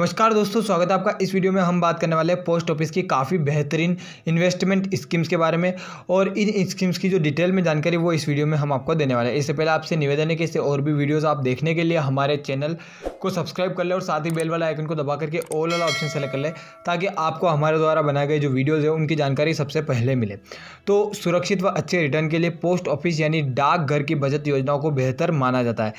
नमस्कार दोस्तों स्वागत है आपका इस वीडियो में हम बात करने वाले हैं पोस्ट ऑफिस की काफ़ी बेहतरीन इन्वेस्टमेंट स्कीम्स के बारे में और इन स्कीम्स की जो डिटेल में जानकारी वो इस वीडियो में हम आपको देने वाले हैं इससे पहले आपसे निवेदन है कि इससे और भी वीडियोस आप देखने के लिए हमारे चैनल को सब्सक्राइब कर लें और साथ ही बेल वाला आइकन को दबा करके ऑल वाला ऑप्शन सेलेक्ट कर लें ताकि आपको हमारे द्वारा बनाए गए जो वीडियोज़ है उनकी जानकारी सबसे पहले मिले तो सुरक्षित व अच्छे रिटर्न के लिए पोस्ट ऑफिस यानी डाकघर की बचत योजनाओं को बेहतर माना जाता है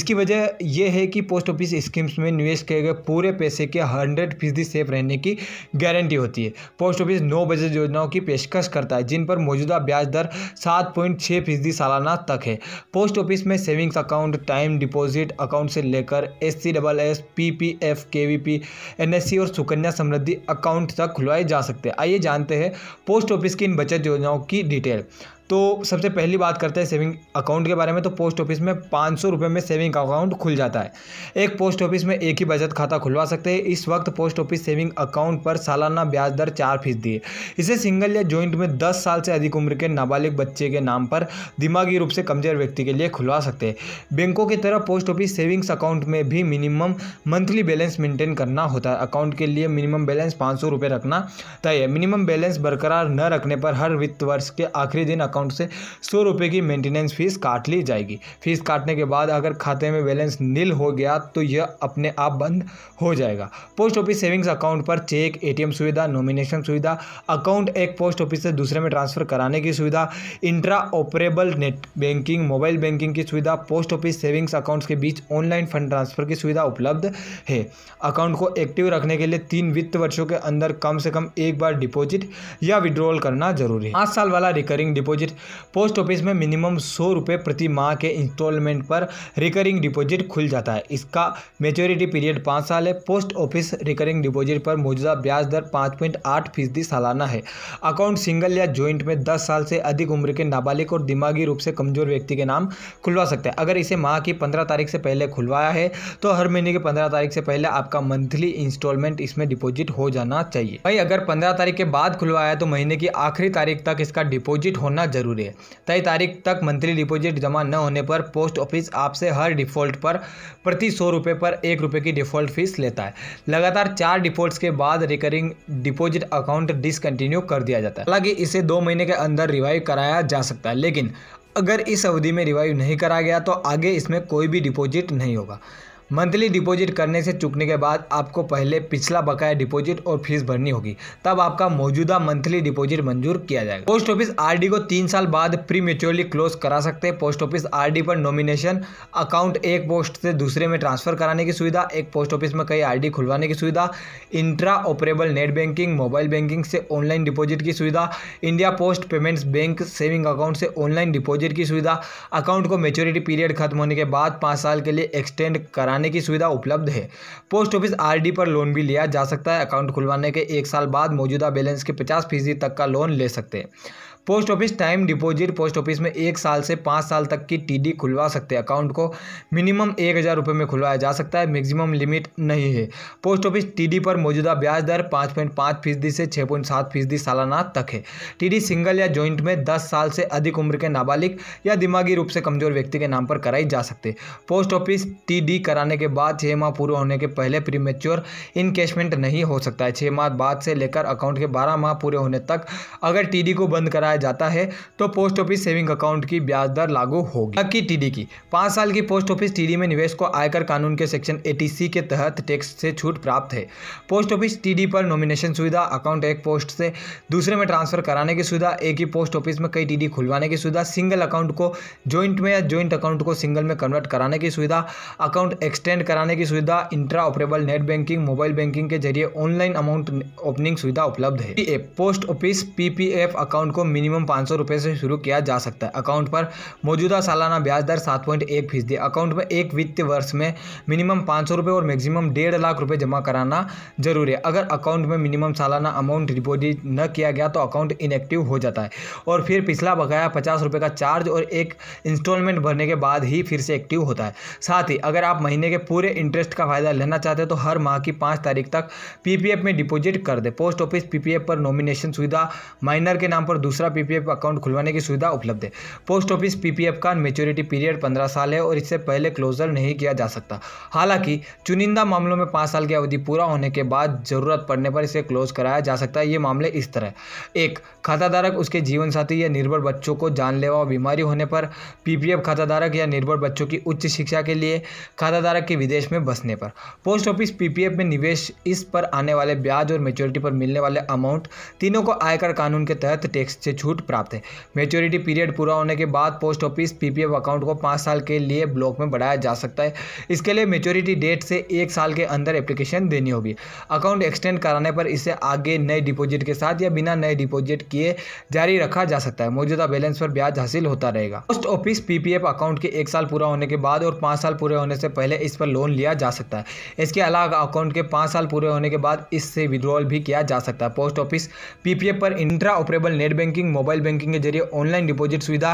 इसकी वजह यह है कि पोस्ट ऑफिस स्कीम्स में निवेश किए गए पूरे पैसे के हंड्रेड फीसदी सेफ रहने की गारंटी होती है पोस्ट ऑफिस नौ बजट योजनाओं की पेशकश करता है जिन पर मौजूदा ब्याज दर सात पॉइंट छः फीसदी सालाना तक है पोस्ट ऑफिस में savings account time deposit account से लेकर S C double S P P F K V P N S C और सुकन्या समृद्धि अकाउंट तक खुलवाए जा सकते हैं आइए जानते हैं पोस्ट ऑफिस की इन बचत योजनाओं की डिटेल तो सबसे पहली बात करते हैं सेविंग अकाउंट के बारे में तो पोस्ट ऑफिस में पाँच सौ रुपये में सेविंग अकाउंट खुल जाता है एक पोस्ट ऑफिस में एक ही बचत खाता खुलवा सकते हैं इस वक्त पोस्ट ऑफिस सेविंग अकाउंट पर सालाना ब्याज दर चार फीसदी है इसे सिंगल या ज्वाइंट में दस साल से अधिक उम्र के नाबालिग बच्चे के नाम पर दिमागी रूप से कमजोर व्यक्ति के लिए खुलवा सकते हैं बैंकों की तरह पोस्ट ऑफिस सेविंग्स अकाउंट में भी मिनिमम मंथली बैलेंस मेंटेन करना होता है अकाउंट के लिए मिनिमम बैलेंस पाँच सौ रखना तय है मिनिमम बैलेंस बरकरार न रखने पर हर वित्त वर्ष के आखिरी दिन अकाउंट अकाउंट से सौ रुपये की मेंटेनेंस फीस काट ली जाएगी फीस काटने के बाद अगर खाते में बैलेंस नील हो गया तो यह अपने आप बंद हो जाएगा पोस्ट ऑफिस सेविंग्स अकाउंट पर चेक ए सुविधा नॉमिनेशन सुविधा अकाउंट एक पोस्ट ऑफिस से दूसरे में ट्रांसफर कराने की सुविधा intra operable net banking mobile banking की सुविधा पोस्ट ऑफिस सेविंग्स अकाउंट्स के बीच ऑनलाइन फंड ट्रांसफर की सुविधा उपलब्ध है अकाउंट को एक्टिव रखने के लिए तीन वित्त वर्षों के अंदर कम से कम एक बार डिपॉजिट या विड्रॉल करना जरूरी है पांच साल वाला recurring deposit deposit post office में मिनिमम सौ रुपये प्रति माह के इंस्टॉलमेंट पर रिकरिंग डिपॉजिट खुल जाता है इसका मेच्योरिटी पीरियड पाँच साल है पोस्ट ऑफिस रिकरिंग डिपॉजिट पर मौजूदा ब्याज दर पाँच सालाना है अकाउंट सिंगल या ज्वाइंट में दस साल से अधिक उम्र के नाबालिग और दिमागी रूप से कमजोर व्यक्ति के नाम खुलवा सकते हैं अगर इसे माह की पंद्रह तारीख से पहले खुलवाया है तो हर महीने की पंद्रह तारीख से पहले आपका मंथली इंस्टॉलमेंट इसमें डिपॉजिट हो जाना चाहिए भाई अगर पंद्रह तारीख के बाद खुलवाया तो महीने की आखिरी तारीख तक इसका डिपॉजिट होना जरूरी है तय तारीख तक मंथली डिपॉजिट जमा न होने पर पोस्ट ऑफिस आपसे हर डिफ़ॉल्ट पर प्रति सौ रुपये पर एक रुपये की डिफ़ॉल्ट फीस लेता है लगातार चार डिफ़ॉल्ट के बाद रिकरिंग डिपॉजिट अकाउंट डिसकंटिन्यू कर दिया जाता है हालांकि इसे दो महीने के अंदर रिवाइव कराया जा सकता है लेकिन अगर इस अवधि में रिवाइव नहीं करा गया तो आगे इसमें कोई भी डिपॉजिट नहीं होगा मंथली डिपॉजिट करने से चुकने के बाद आपको पहले पिछला बकाया डिपॉजिट और फीस भरनी होगी तब आपका मौजूदा मंथली डिपॉजिट मंजूर किया जाएगा पोस्ट ऑफिस आरडी को तीन साल बाद प्री मेच्योरली क्लोज करा सकते हैं पोस्ट ऑफिस आरडी पर नॉमिनेशन अकाउंट एक पोस्ट से दूसरे में ट्रांसफर कराने की सुविधा एक पोस्ट ऑफिस में कई आर खुलवाने की सुविधा intra operable net banking mobile banking से ऑनलाइन डिपॉजिट की सुविधा India post payments bank saving account से ऑनलाइन डिपॉजिट की सुविधा अकाउंट को मेच्योरिटी पीरियड खत्म होने के बाद पाँच साल के लिए एक्सटेंड कराने खुलवाने की सुविधा उपलब्ध है पोस्ट ऑफिस आरडी पर लोन भी लिया जा सकता है अकाउंट खुलवाने के एक साल बाद मौजूदा बैलेंस के पचास फीसदी तक का लोन ले सकते हैं post office time deposit post office में एक साल से पाँच साल तक की टीडी खुलवा सकते हैं अकाउंट को मिनिमम एक हज़ार रुपये में खुलवाया जा सकता है मैक्सिमम लिमिट नहीं है पोस्ट ऑफिस टीडी पर मौजूदा ब्याज दर पाँच पॉइंट पाँच फीसदी से छः पॉइंट सात फीसदी सालाना तक है टीडी सिंगल या जॉइंट में दस साल से अधिक उम्र के नाबालिग या दिमागी रूप से कमजोर व्यक्ति के नाम पर कराई जा सकते पोस्ट ऑफिस टी कराने के बाद छः माह पूरा होने के पहले प्रीमेच्योर इनकेशमेंट नहीं हो सकता है छः माह बाद से लेकर अकाउंट के बारह माह पूरे होने तक अगर टी को बंद कराया बढ़ाया जाता है तो पोस्ट ऑफिस सेविंग अकाउंट की ब्याज दर लागू होगी की टीडी की पांच साल की पोस्ट ऑफिस टीडी में निवेश को आयकर कानून के सेक्शन एटीसी के तहत टैक्स से छूट प्राप्त है पोस्ट ऑफिस टीडी पर नॉमिनेशन सुविधा अकाउंट एक पोस्ट से दूसरे में ट्रांसफर कराने की सुविधा एक ही पोस्ट ऑफिस में कई टी खुलवाने की सुविधा सिंगल अकाउंट को ज्वाइंट में या ज्वाइंट अकाउंट को सिंगल में कन्वर्ट कराने की सुविधा अकाउंट एक्सटेंड कराने की सुविधा intra operable net banking mobile banking के जरिए ऑनलाइन अमाउंट ओपनिंग सुविधा उपलब्ध है पोस्ट ऑफिस पीपीएफ अकाउंट को मिनिमम पाँच सौ रुपये से शुरू किया जा सकता है अकाउंट पर मौजूदा सालाना ब्याज दर सात पॉइंट एक फीसदी अकाउंट में एक वित्तीय वर्ष में मिनिमम पाँच सौ रुपये और मैक्सिमम डेढ़ लाख रुपये जमा कराना जरूरी है अगर अकाउंट में मिनिमम सालाना अमाउंट डिपोजिट न किया गया तो अकाउंट इनएक्टिव हो जाता है और फिर पिछला बकाया पचास रुपये का चार्ज और एक इंस्टॉलमेंट भरने के बाद ही फिर से एक्टिव होता है साथ ही अगर आप महीने के पूरे इंटरेस्ट का फायदा लेना चाहते हैं तो हर माह की पाँच तारीख तक पीपीएफ में डिपोजिट कर दे पोस्ट ऑफिस पीपीएफ पर नॉमिनेशन सुविधा माइनर के नाम पर दूसरा पीपीएफ अकाउंट खुलवाने की सुविधा उपलब्ध है पोस्ट ऑफिस पीपीएफ का मेच्योरिटी पीरियड पंद्रह साल है और इससे पहले क्लोजर नहीं किया जा सकता हालांकि चुनिंदा मामलों में पाँच साल की अवधि पूरा होने के बाद जरूरत पड़ने पर इसे क्लोज कराया जा सकता है ये मामले इस तरह एक खाताधारक उसके जीवन साथी या निर्भर बच्चों को जानलेवा बीमारी होने पर पीपीएफ खाताधारक या निर्भर बच्चों की उच्च शिक्षा के लिए खाताधारक के विदेश में बसने पर पोस्ट ऑफिस पीपीएफ में निवेश इस पर आने वाले ब्याज और मेच्योरिटी पर मिलने वाले अमाउंट तीनों को आयकर कानून के तहत टैक्स से छूट प्राप्त है मेच्योरिटी पीरियड पूरा होने के बाद पोस्ट ऑफिस पीपीएफ अकाउंट को पाँच साल के लिए ब्लॉक में बढ़ाया जा सकता है इसके लिए मेच्योरिटी डेट से एक साल के अंदर एप्लीकेशन देनी होगी अकाउंट एक्सटेंड कराने पर इसे आगे नए डिपोजिट के साथ या बिना नए डिपोजिट किए जारी रखा जा सकता है मौजूदा बैलेंस पर ब्याज हासिल होता रहेगा पोस्ट ऑफिस पीपीएफ अकाउंट के एक साल पूरा होने के बाद और पाँच साल पूरे होने से पहले इस पर लोन लिया जा सकता है इसके अलावा अकाउंट के पाँच साल पूरे होने के बाद इससे विद्रॉल भी किया जा सकता है पोस्ट ऑफिस पीपीएफ पर intra operable net banking mobile banking के जरिए ऑनलाइन डिपॉजिट सुविधा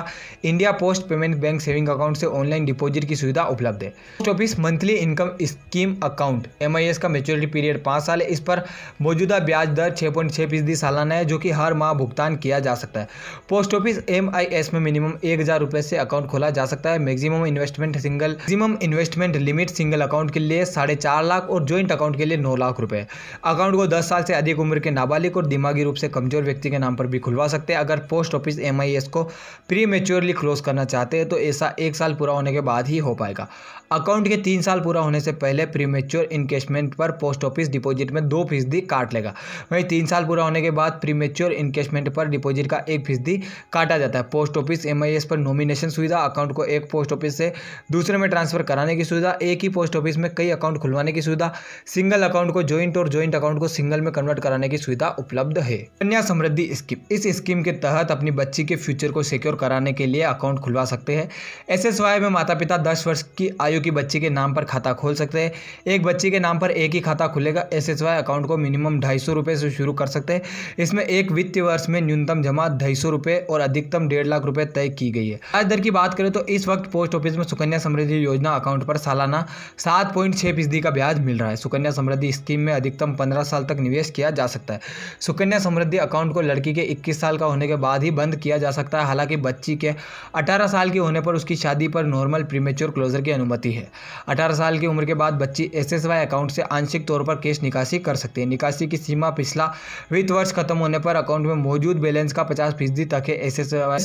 India post payment bank saving account से ऑनलाइन डिपॉजिट की सुविधा उपलब्ध है post office monthly income scheme account M का मेच्योरिटी पीरियड पाँच साल है इस पर मौजूदा ब्याज दर छः पॉइंट छः फीसदी सालाना है जो कि हर माह भुगतान किया जा सकता है पोस्ट ऑफिस एम में मिनिमम एक हज़ार रुपये से अकाउंट खोला जा सकता है maximum investment single maximum investment limit single account के लिए साढ़े चार लाख और ज्वाइंट अकाउंट के लिए नौ लाख रुपये अकाउंट को दस साल से अधिक उम्र के नाबालिग और दिमागी रूप से कमजोर व्यक्ति के नाम पर भी खुलवा सकते हैं अगर पोस्ट ऑफिस एम को प्री मेच्योरली क्लोज करना चाहते हैं तो ऐसा एक साल पूरा होने के बाद ही हो पाएगा अकाउंट के तीन साल पूरा होने से पहले प्री मेच्योर इन्केस्टमेंट पर पोस्ट ऑफिस डिपॉजिट में दो फीसदी काट लेगा वहीं तीन साल पूरा होने के बाद प्री मेच्योर इन्केस्टमेंट पर डिपॉजिट का एक फीसदी काटा जाता है पोस्ट ऑफिस एम पर नॉमिनेशन सुविधा अकाउंट को एक पोस्ट ऑफिस से दूसरे में ट्रांसफर कराने की सुविधा एक ही पोस्ट ऑफिस में कई अकाउंट खुलवाने की सुविधा सिंगल अकाउंट को ज्वाइंट और ज्वाइंट अकाउंट को सिंगल में कन्वर्ट कराने की सुविधा उपलब्ध है कन्या समृद्धि स्कीम इस स्कीम के तहत अपनी बच्ची के फ्यूचर को सिक्योर कराने के लिए अकाउंट खुलवा सकते हैं एस में माता पिता दस वर्ष की आयु की बच्ची के नाम पर खाता खोल सकते हैं एक बच्ची के नाम पर एक ही खाता खुलेगा एस अकाउंट को मिनिमम ढाई सौ से शुरू कर सकते हैं इसमें एक वित्तीय वर्ष में न्यूनतम जमा ढाई सौ और अधिकतम डेढ़ लाख रुपये तय की गई है आज दर की बात करें तो इस वक्त पोस्ट ऑफिस में सुकन्या समृद्धि योजना अकाउंट पर सालाना सात पॉइंट छः फीसदी का ब्याज मिल रहा है सुकन्या समृद्धि स्कीम में अधिकतम पंद्रह साल तक निवेश किया जा सकता है सुकन्या समृद्धि अकाउंट को लड़की के इक्कीस साल का होने के बाद ही बंद किया जा सकता है हालांकि बच्ची के 18 साल की होने पर उसकी शादी पर नॉर्मल प्रीमेच्योर क्लोजर की अनुमति है 18 साल की उम्र के बाद बच्ची एसएसवाई अकाउंट से आंशिक तौर पर कैश निकासी कर सकती है निकासी की सीमा पिछला वित्त वर्ष खत्म होने पर अकाउंट में मौजूद बैलेंस का पचास फीसदी तक है एस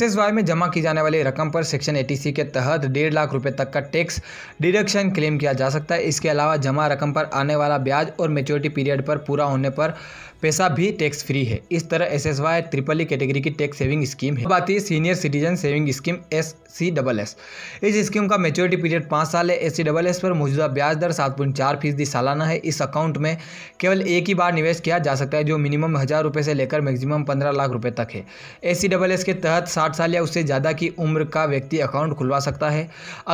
एस में जमा की जाने वाली रकम पर सेक्शन एटीसी के तहत डेढ़ लाख रुपए तक का टैक्स डिडक्शन क्लेम किया जा सकता है इसके अलावा जमा रकम पर आने वाला ब्याज और मेच्योरिटी पीरियड पर पूरा होने पर पैसा भी टैक्स फ्री है इस तरह S S Y triple E category की टैक्स सेविंग स्कीम है बात है senior citizen saving scheme S C double S इस स्कीम का मेच्योरिटी पीरियड पाँच साल है एस सी डबल एस पर मौजूदा ब्याज दर सात पॉइंट चार फीसदी सालाना है इस अकाउंट में केवल एक ही बार निवेश किया जा सकता है जो मिनिमम हज़ार रुपये से लेकर मैक्सिमम पंद्रह लाख रुपये तक है एस सी डबल एस के तहत साठ साल या उससे ज़्यादा की उम्र का व्यक्ति अकाउंट खुलवा सकता है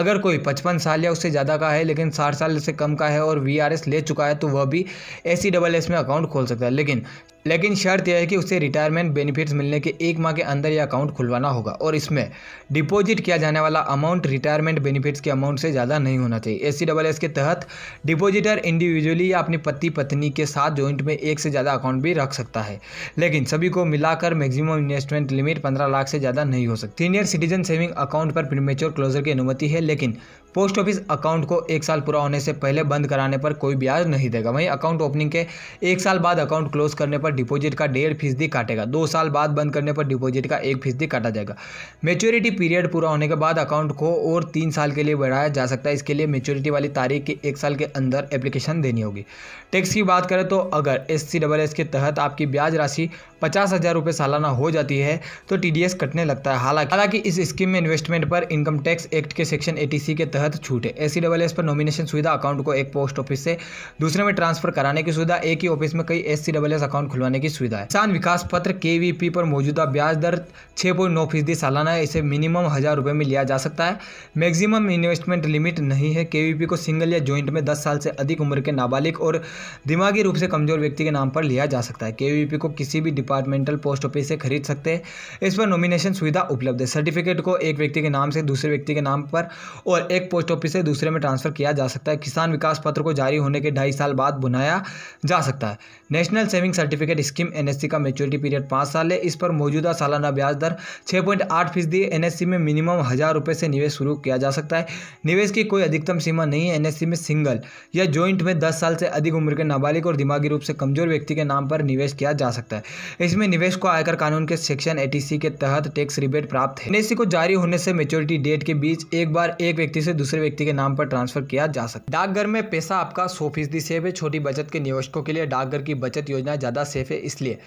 अगर कोई पचपन साल या उससे ज़्यादा का है लेकिन साठ साल से कम का है और वी आर एस ले चुका है तो वह भी एस सी डबल एस में अकाउंट खोल सकता है लेकिन लेकिन शर्त यह है कि उसे रिटायरमेंट बेनिफिट्स मिलने के एक माह के अंदर यह अकाउंट खुलवाना होगा और इसमें डिपॉजिट किया जाने वाला अमाउंट रिटायरमेंट बेनिफिट्स के अमाउंट से ज़्यादा नहीं होना चाहिए एस सी के तहत डिपोजिटर इंडिविजुअली या अपनी पति पत्नी के साथ जॉइंट में एक से ज़्यादा अकाउंट भी रख सकता है लेकिन सभी को मिलाकर मैक्सिमम इन्वेस्टमेंट लिमिट पंद्रह लाख से ज़्यादा नहीं हो सकती सीनियर सिटीजन सेविंग अकाउंट पर प्रीमेच्योर क्लोजर की अनुमति है लेकिन पोस्ट ऑफिस अकाउंट को एक साल पूरा होने से पहले बंद कराने पर कोई ब्याज नहीं देगा वहीं अकाउंट ओपनिंग के एक साल बाद अकाउंट क्लोज करने पर डिपॉजिट का डेढ़ फीसदी काटेगा दो साल बाद बंद करने पर डिपॉजिट का एक फीसदी काटा जाएगा मेच्योरिटी पीरियड पूरा होने के बाद अकाउंट को और तीन साल के लिए बढ़ाया जा सकता है इसके लिए मेच्योरिटी वाली तारीख के एक साल के अंदर एप्लीकेशन देनी होगी टैक्स की बात करें तो अगर एस सी डबल एस के तहत आपकी ब्याज राशि पचास हज़ार रुपये सालाना हो जाती है तो टीडीएस कटने लगता है हालांकि हालांकि इस स्कीम में इन्वेस्टमेंट पर इनकम टैक्स एक्ट के सेक्शन एटीसी के तहत छूट है एसी डबल एस पर नॉमिनेशन सुविधा अकाउंट को एक पोस्ट ऑफिस से दूसरे में ट्रांसफर कराने की सुविधा एक ही ऑफिस में कई S C double S account खुलवाने की सुविधा है किसान विकास पत्र के पर मौजूदा ब्याज दर छह पॉइंट नौ फीसदी सालाना है इसे मिनिमम हज़ार रुपये में लिया जा सकता है मैक्सिमम इन्वेस्टमेंट लिमिट नहीं है के को सिंगल या ज्वाइंट में दस साल से अधिक उम्र के नाबालिग और दिमागी रूप से कमजोर व्यक्ति के नाम पर लिया जा सकता है के को किसी भी डिपार्टमेंटल पोस्ट ऑफिस से खरीद सकते हैं इस पर नॉमिनेशन सुविधा उपलब्ध है सर्टिफिकेट को एक व्यक्ति के नाम से दूसरे व्यक्ति के नाम पर और एक पोस्ट ऑफिस से दूसरे में ट्रांसफ़र किया जा सकता है किसान विकास पत्र को जारी होने के ढाई साल बाद बुनाया जा सकता है national saving certificate scheme N का मेच्योरिटी पीरियड पाँच साल है इस पर मौजूदा सालाना ब्याज दर छः पॉइंट आठ फीसदी एन में मिनिमम हज़ार रुपये से निवेश शुरू किया जा सकता है निवेश की कोई अधिकतम सीमा नहीं है एन में सिंगल या ज्वाइंट में दस साल से अधिक उम्र के नाबालिग और दिमागी रूप से कमजोर व्यक्ति के नाम पर निवेश किया जा सकता है इसमें निवेश को आयकर कानून के सेक्शन एटीसी के तहत टैक्स रिबेट प्राप्त है एनएसी को जारी होने से मेच्योरिटी डेट के बीच एक बार एक व्यक्ति से दूसरे व्यक्ति के नाम पर ट्रांसफर किया जा सकता है डाकघर में पैसा आपका सौ फीसदी सेफ है छोटी बचत के निवेशकों के लिए डाकघर की बचत योजना ज्यादा सेफ है इसलिए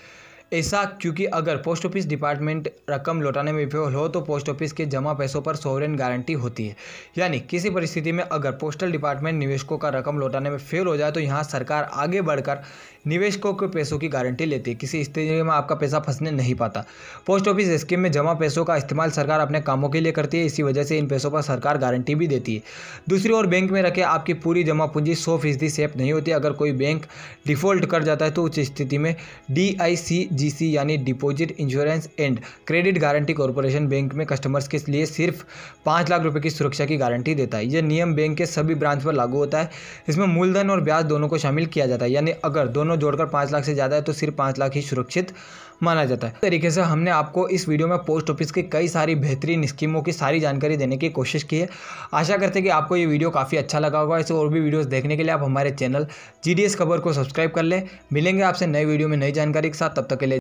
ऐसा क्योंकि अगर पोस्ट ऑफिस डिपार्टमेंट रकम लौटाने में विफल हो तो पोस्ट ऑफिस के जमा पैसों पर सॉवरेन गारंटी होती है यानी किसी परिस्थिति में अगर पोस्टल डिपार्टमेंट निवेशकों का रकम लौटाने में फेल हो जाए तो यहाँ सरकार आगे बढ़कर निवेशकों के पैसों की गारंटी लेती है किसी स्थिति में आपका पैसा फंसने नहीं पाता पोस्ट ऑफिस स्कीम में जमा पैसों का इस्तेमाल सरकार अपने कामों के लिए करती है इसी वजह से इन पैसों पर सरकार गारंटी भी देती है दूसरी ओर बैंक में रखे आपकी पूरी जमा पूंजी सौ फीसदी सेफ नहीं होती अगर कोई बैंक डिफॉल्ट कर जाता है तो उस स्थिति में डी आई सी डीसीजीसी यानी deposit insurance and credit guarantee corporation bank में कस्टमर्स के लिए सिर्फ पाँच लाख रुपये की सुरक्षा की गारंटी देता है यह नियम बैंक के सभी ब्रांच पर लागू होता है इसमें मूलधन और ब्याज दोनों को शामिल किया जाता है यानी अगर दोनों जोड़कर पाँच लाख से ज़्यादा है तो सिर्फ पाँच लाख ही सुरक्षित माना जाता है तरीके से हमने आपको इस वीडियो में पोस्ट ऑफिस की कई सारी बेहतरीन स्कीमों की सारी जानकारी देने की कोशिश की है आशा करते हैं कि आपको ये वीडियो काफ़ी अच्छा लगा होगा ऐसे और भी वीडियोस देखने के लिए आप हमारे चैनल जी डी खबर को सब्सक्राइब कर लें मिलेंगे आपसे नई वीडियो में नई जानकारी के साथ तब तक के लिए